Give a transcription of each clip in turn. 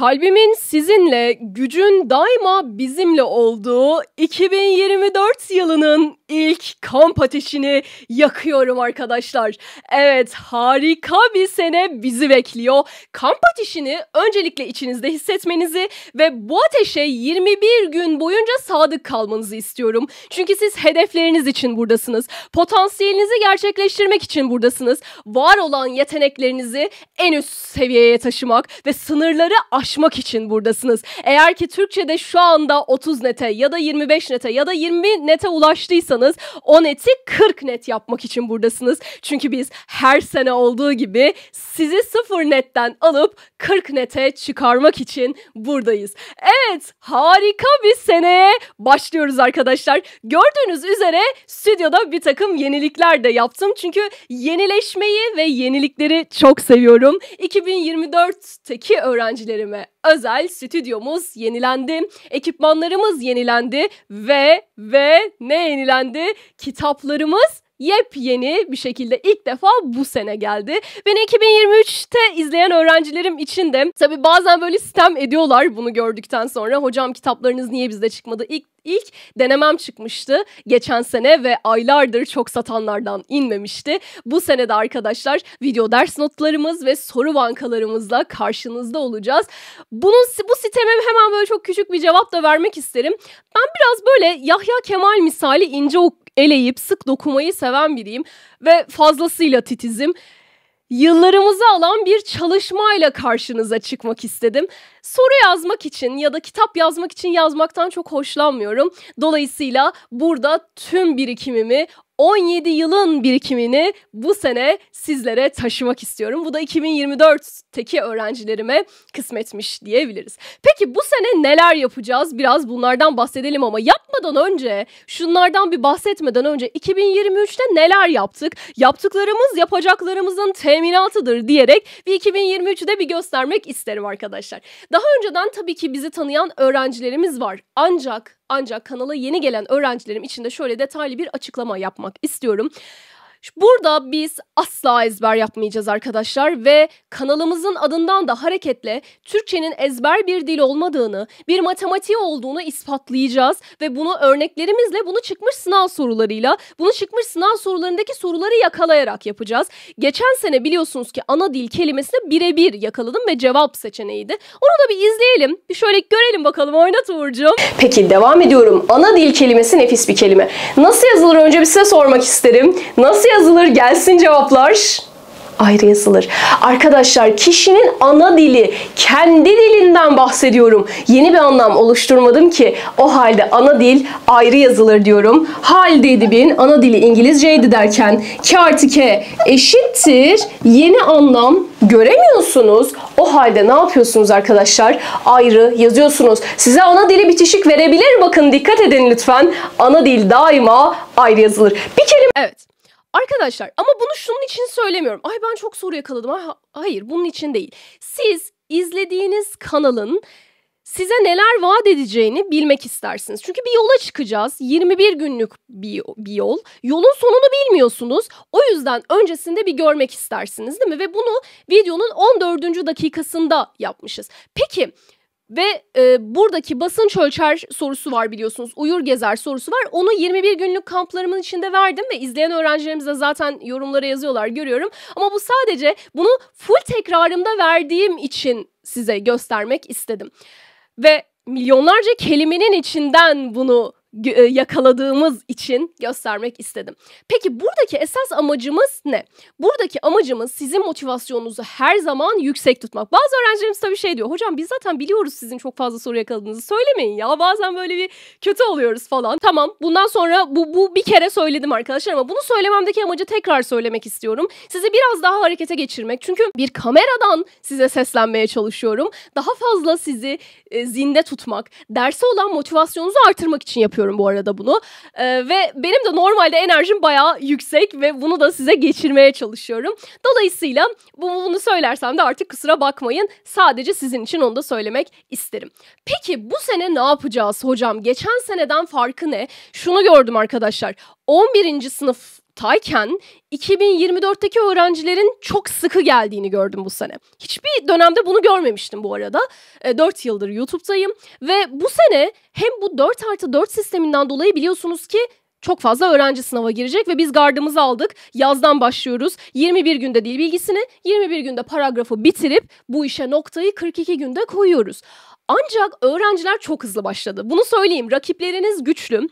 Kalbimin sizinle, gücün daima bizimle olduğu 2024 yılının ilk kamp ateşini yakıyorum arkadaşlar. Evet harika bir sene bizi bekliyor. Kamp ateşini öncelikle içinizde hissetmenizi ve bu ateşe 21 gün boyunca sadık kalmanızı istiyorum. Çünkü siz hedefleriniz için buradasınız. Potansiyelinizi gerçekleştirmek için buradasınız. Var olan yeteneklerinizi en üst seviyeye taşımak ve sınırları aşmak aşmak için buradasınız. Eğer ki Türkçe'de şu anda 30 nete ya da 25 nete ya da 20 nete ulaştıysanız o neti 40 net yapmak için buradasınız. Çünkü biz her sene olduğu gibi sizi 0 netten alıp 40 nete çıkarmak için buradayız. Evet harika bir seneye başlıyoruz arkadaşlar. Gördüğünüz üzere stüdyoda bir takım yenilikler de yaptım. Çünkü yenileşmeyi ve yenilikleri çok seviyorum. 2024'teki öğrencilerime özel stüdyomuz yenilendi. Ekipmanlarımız yenilendi ve ve ne yenilendi? Kitaplarımız yepyeni bir şekilde ilk defa bu sene geldi. Beni 2023'te izleyen öğrencilerim için de tabi bazen böyle sistem ediyorlar bunu gördükten sonra. Hocam kitaplarınız niye bizde çıkmadı? İlk ilk denemem çıkmıştı geçen sene ve aylardır çok satanlardan inmemişti. Bu sene de arkadaşlar video ders notlarımız ve soru bankalarımızla karşınızda olacağız. Bunun bu siteme hemen böyle çok küçük bir cevap da vermek isterim. Ben biraz böyle Yahya Kemal misali ince eleyip sık dokumayı seven biriyim ve fazlasıyla titizim. Yıllarımızı alan bir çalışmayla karşınıza çıkmak istedim soru yazmak için ya da kitap yazmak için yazmaktan çok hoşlanmıyorum. Dolayısıyla burada tüm birikimimi 17 yılın birikimini bu sene sizlere taşımak istiyorum. Bu da 2024'teki öğrencilerime kısmetmiş diyebiliriz. Peki bu sene neler yapacağız? Biraz bunlardan bahsedelim ama yapmadan önce, şunlardan bir bahsetmeden önce 2023'te neler yaptık? Yaptıklarımız yapacaklarımızın teminatıdır diyerek bir 2023'de bir göstermek isterim arkadaşlar. Daha önceden tabii ki bizi tanıyan öğrencilerimiz var. Ancak ancak kanala yeni gelen öğrencilerim için de şöyle detaylı bir açıklama yapmak istiyorum. Burada biz asla ezber yapmayacağız arkadaşlar ve kanalımızın adından da hareketle Türkçenin ezber bir dil olmadığını, bir matematiği olduğunu ispatlayacağız ve bunu örneklerimizle, bunu çıkmış sınav sorularıyla, bunu çıkmış sınav sorularındaki soruları yakalayarak yapacağız. Geçen sene biliyorsunuz ki ana dil kelimesini birebir yakaladım ve cevap seçeneğiydi. Onu da bir izleyelim, bir şöyle görelim bakalım oynat Uğur'cum. Peki devam ediyorum. Ana dil kelimesi nefis bir kelime. Nasıl yazılır önce bir size sormak isterim. Nasıl yazılır gelsin cevaplar ayrı yazılır. Arkadaşlar kişinin ana dili, kendi dilinden bahsediyorum. Yeni bir anlam oluşturmadım ki. O halde ana dil ayrı yazılır diyorum. Hal Dedib'in ana dili İngilizceydi derken k artı k eşittir. Yeni anlam göremiyorsunuz. O halde ne yapıyorsunuz arkadaşlar? Ayrı yazıyorsunuz. Size ana dili bitişik verebilir. Bakın dikkat edin lütfen. Ana dil daima ayrı yazılır. Bir kelime... Evet. Arkadaşlar ama bunu şunun için söylemiyorum. Ay ben çok soru yakaladım. Ay, hayır bunun için değil. Siz izlediğiniz kanalın size neler vaat edeceğini bilmek istersiniz. Çünkü bir yola çıkacağız. 21 günlük bir, bir yol. Yolun sonunu bilmiyorsunuz. O yüzden öncesinde bir görmek istersiniz değil mi? Ve bunu videonun 14. dakikasında yapmışız. Peki ve e, buradaki basınç ölçer sorusu var biliyorsunuz. Uyur gezer sorusu var. Onu 21 günlük kamplarımın içinde verdim ve izleyen öğrencilerimiz de zaten yorumlara yazıyorlar görüyorum. Ama bu sadece bunu full tekrarımda verdiğim için size göstermek istedim. Ve milyonlarca kelimenin içinden bunu e, yakaladığımız için göstermek istedim. Peki buradaki esas amacımız ne? Buradaki amacımız sizin motivasyonunuzu her zaman yüksek tutmak. Bazı öğrencilerimiz tabii şey diyor. Hocam biz zaten biliyoruz sizin çok fazla soru yakaladığınızı. Söylemeyin ya. Bazen böyle bir kötü oluyoruz falan. Tamam. Bundan sonra bu bu bir kere söyledim arkadaşlar ama bunu söylememdeki amacı tekrar söylemek istiyorum. Sizi biraz daha harekete geçirmek. Çünkü bir kameradan size seslenmeye çalışıyorum. Daha fazla sizi e, zinde tutmak, derse olan motivasyonunuzu artırmak için yapıyorum yapıyorum bu arada bunu. E, ve benim de normalde enerjim bayağı yüksek ve bunu da size geçirmeye çalışıyorum. Dolayısıyla bunu söylersem de artık kusura bakmayın. Sadece sizin için onu da söylemek isterim. Peki bu sene ne yapacağız hocam? Geçen seneden farkı ne? Şunu gördüm arkadaşlar. 11. sınıf tayken 2024'teki öğrencilerin çok sıkı geldiğini gördüm bu sene. Hiçbir dönemde bunu görmemiştim bu arada. E, 4 yıldır YouTube'dayım ve bu sene hem bu 4 artı 4 sisteminden dolayı biliyorsunuz ki çok fazla öğrenci sınava girecek ve biz gardımızı aldık. Yazdan başlıyoruz. 21 günde dil bilgisini, 21 günde paragrafı bitirip bu işe noktayı 42 günde koyuyoruz. Ancak öğrenciler çok hızlı başladı. Bunu söyleyeyim. Rakipleriniz güçlü.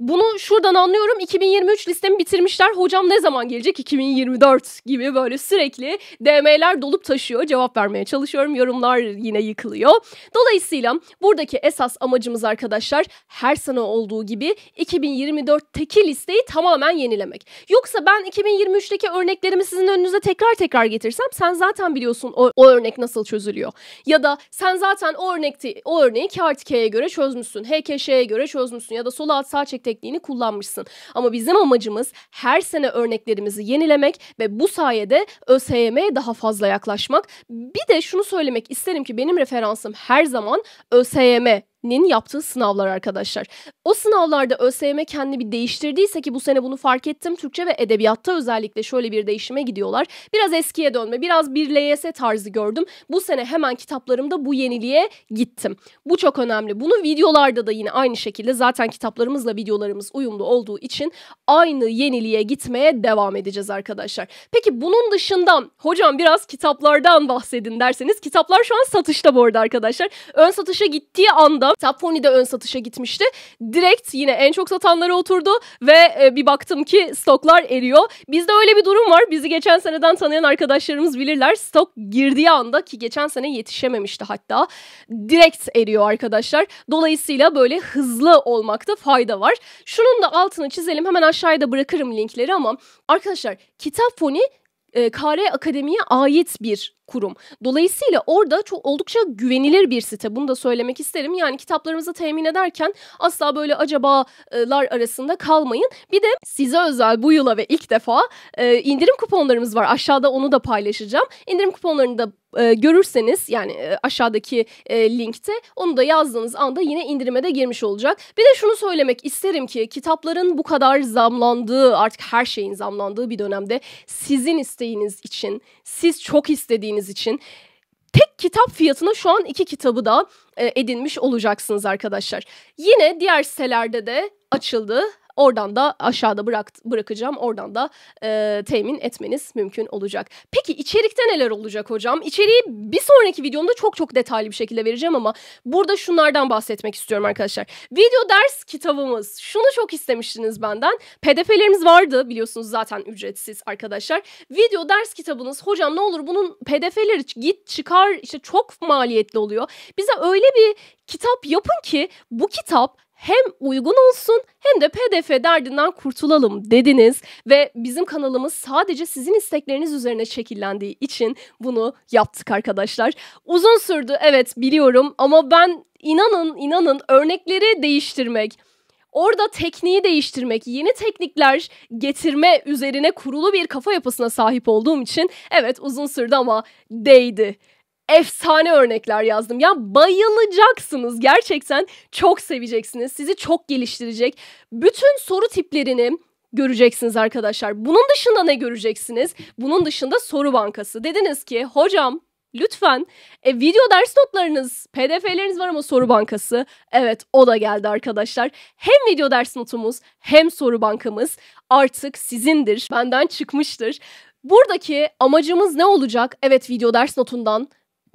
Bunu şuradan anlıyorum 2023 listemi bitirmişler hocam ne zaman gelecek 2024 gibi böyle sürekli DM'ler dolup taşıyor cevap vermeye çalışıyorum yorumlar yine yıkılıyor. Dolayısıyla buradaki esas amacımız arkadaşlar her sene olduğu gibi 2024'teki listeyi tamamen yenilemek. Yoksa ben 2023'teki örneklerimi sizin önünüze tekrar tekrar getirsem sen zaten biliyorsun o, o örnek nasıl çözülüyor. Ya da sen zaten o örnekti o örneği kart K'ye göre çözmüşsün, HKŞ'ye göre çözmüşsün ya da sola at sağ çekti tekniğini kullanmışsın. Ama bizim amacımız her sene örneklerimizi yenilemek ve bu sayede ÖSYM'ye daha fazla yaklaşmak. Bir de şunu söylemek isterim ki benim referansım her zaman ÖSYM nin yaptığı sınavlar arkadaşlar. O sınavlarda ÖSYM kendini bir değiştirdiyse ki bu sene bunu fark ettim. Türkçe ve edebiyatta özellikle şöyle bir değişime gidiyorlar. Biraz eskiye dönme, biraz bir LYS tarzı gördüm. Bu sene hemen kitaplarımda bu yeniliğe gittim. Bu çok önemli. Bunu videolarda da yine aynı şekilde zaten kitaplarımızla videolarımız uyumlu olduğu için aynı yeniliğe gitmeye devam edeceğiz arkadaşlar. Peki bunun dışında hocam biraz kitaplardan bahsedin derseniz kitaplar şu an satışta bu arada arkadaşlar. Ön satışa gittiği anda adam Saponi'de ön satışa gitmişti. Direkt yine en çok satanlara oturdu ve e, bir baktım ki stoklar eriyor. Bizde öyle bir durum var. Bizi geçen seneden tanıyan arkadaşlarımız bilirler. Stok girdiği anda ki geçen sene yetişememişti hatta. Direkt eriyor arkadaşlar. Dolayısıyla böyle hızlı olmakta fayda var. Şunun da altını çizelim. Hemen aşağıya da bırakırım linkleri ama arkadaşlar kitap foni e, KR Akademi'ye ait bir kurum. Dolayısıyla orada çok oldukça güvenilir bir site. Bunu da söylemek isterim. Yani kitaplarımızı temin ederken asla böyle acabalar arasında kalmayın. Bir de size özel bu yıla ve ilk defa e, indirim kuponlarımız var. Aşağıda onu da paylaşacağım. İndirim kuponlarını da e, görürseniz yani e, aşağıdaki e, linkte onu da yazdığınız anda yine indirime de girmiş olacak. Bir de şunu söylemek isterim ki kitapların bu kadar zamlandığı artık her şeyin zamlandığı bir dönemde sizin isteğiniz için, siz çok istediğiniz için tek kitap fiyatına şu an iki kitabı da e, edinmiş olacaksınız arkadaşlar. Yine diğer sitelerde de açıldı. Oradan da aşağıda bırak, bırakacağım. Oradan da e, temin etmeniz mümkün olacak. Peki içerikte neler olacak hocam? İçeriği bir sonraki videomda çok çok detaylı bir şekilde vereceğim ama burada şunlardan bahsetmek istiyorum arkadaşlar. Video ders kitabımız. Şunu çok istemiştiniz benden. PDF'lerimiz vardı biliyorsunuz zaten ücretsiz arkadaşlar. Video ders kitabınız hocam ne olur bunun PDF'leri git çıkar işte çok maliyetli oluyor. Bize öyle bir kitap yapın ki bu kitap hem uygun olsun hem de PDF derdinden kurtulalım dediniz ve bizim kanalımız sadece sizin istekleriniz üzerine şekillendiği için bunu yaptık arkadaşlar. Uzun sürdü evet biliyorum ama ben inanın inanın örnekleri değiştirmek Orada tekniği değiştirmek, yeni teknikler getirme üzerine kurulu bir kafa yapısına sahip olduğum için evet uzun sürdü ama değdi efsane örnekler yazdım. Ya bayılacaksınız gerçekten çok seveceksiniz. Sizi çok geliştirecek. Bütün soru tiplerini göreceksiniz arkadaşlar. Bunun dışında ne göreceksiniz? Bunun dışında soru bankası. Dediniz ki hocam Lütfen e, video ders notlarınız, pdf'leriniz var ama soru bankası. Evet o da geldi arkadaşlar. Hem video ders notumuz hem soru bankamız artık sizindir, benden çıkmıştır. Buradaki amacımız ne olacak? Evet video ders notundan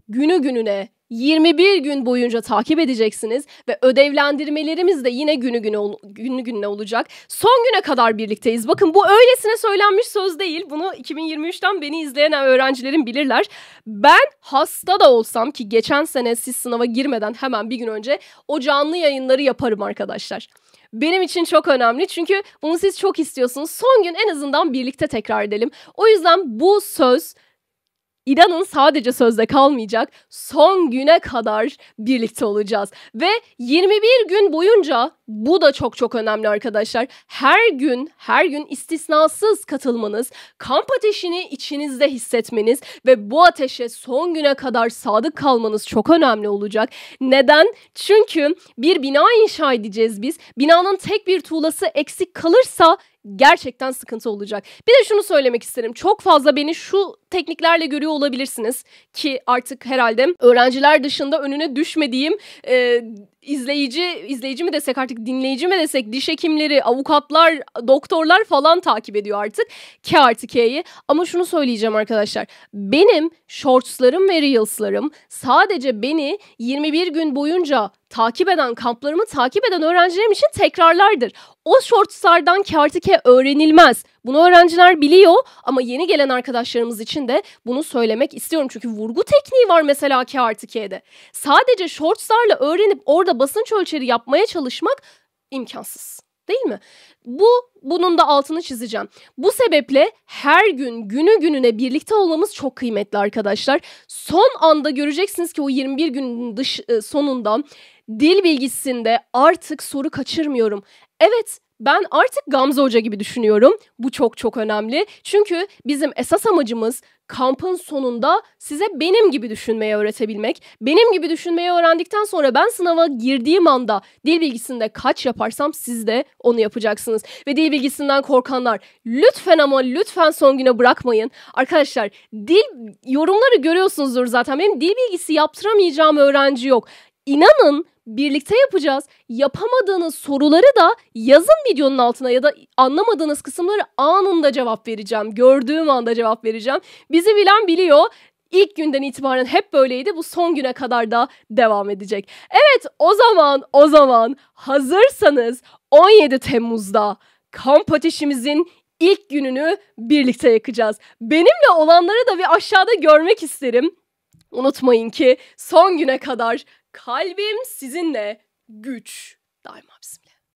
günü gününe 21 gün boyunca takip edeceksiniz ve ödevlendirmelerimiz de yine günü güne günü gününe olacak. Son güne kadar birlikteyiz. Bakın bu öylesine söylenmiş söz değil. Bunu 2023'ten beni izleyen öğrencilerim bilirler. Ben hasta da olsam ki geçen sene siz sınava girmeden hemen bir gün önce o canlı yayınları yaparım arkadaşlar benim için çok önemli. Çünkü bunu siz çok istiyorsunuz. Son gün en azından birlikte tekrar edelim. O yüzden bu söz İnanın sadece sözde kalmayacak. Son güne kadar birlikte olacağız. Ve 21 gün boyunca bu da çok çok önemli arkadaşlar. Her gün, her gün istisnasız katılmanız, kamp ateşini içinizde hissetmeniz ve bu ateşe son güne kadar sadık kalmanız çok önemli olacak. Neden? Çünkü bir bina inşa edeceğiz biz. Binanın tek bir tuğlası eksik kalırsa gerçekten sıkıntı olacak. Bir de şunu söylemek isterim. Çok fazla beni şu tekniklerle görüyor olabilirsiniz ki artık herhalde öğrenciler dışında önüne düşmediğim e, izleyici izleyici mi desek artık dinleyici mi desek diş hekimleri, avukatlar, doktorlar falan takip ediyor artık K artı K'yi. Ama şunu söyleyeceğim arkadaşlar. Benim shortslarım ve reelslarım sadece beni 21 gün boyunca takip eden kamplarımı takip eden öğrencilerim için tekrarlardır. O shortslardan K artı K öğrenilmez. Bunu öğrenciler biliyor ama yeni gelen arkadaşlarımız için de bunu söylemek istiyorum. Çünkü vurgu tekniği var mesela K artı K'de. Sadece shortslarla öğrenip orada basınç ölçeri yapmaya çalışmak imkansız. Değil mi? Bu bunun da altını çizeceğim. Bu sebeple her gün günü gününe birlikte olmamız çok kıymetli arkadaşlar. Son anda göreceksiniz ki o 21 günün dış e, sonunda dil bilgisinde artık soru kaçırmıyorum. Evet ben artık Gamze Hoca gibi düşünüyorum. Bu çok çok önemli. Çünkü bizim esas amacımız kampın sonunda size benim gibi düşünmeyi öğretebilmek. Benim gibi düşünmeyi öğrendikten sonra ben sınava girdiğim anda dil bilgisinde kaç yaparsam siz de onu yapacaksınız. Ve dil bilgisinden korkanlar lütfen ama lütfen son güne bırakmayın. Arkadaşlar dil yorumları görüyorsunuzdur zaten. Benim dil bilgisi yaptıramayacağım öğrenci yok. İnanın birlikte yapacağız. Yapamadığınız soruları da yazın videonun altına ya da anlamadığınız kısımları anında cevap vereceğim. Gördüğüm anda cevap vereceğim. Bizi bilen biliyor. İlk günden itibaren hep böyleydi. Bu son güne kadar da devam edecek. Evet o zaman o zaman hazırsanız 17 Temmuz'da kamp ateşimizin ilk gününü birlikte yakacağız. Benimle olanları da bir aşağıda görmek isterim. Unutmayın ki son güne kadar kalbim sizinle güç daima bizim.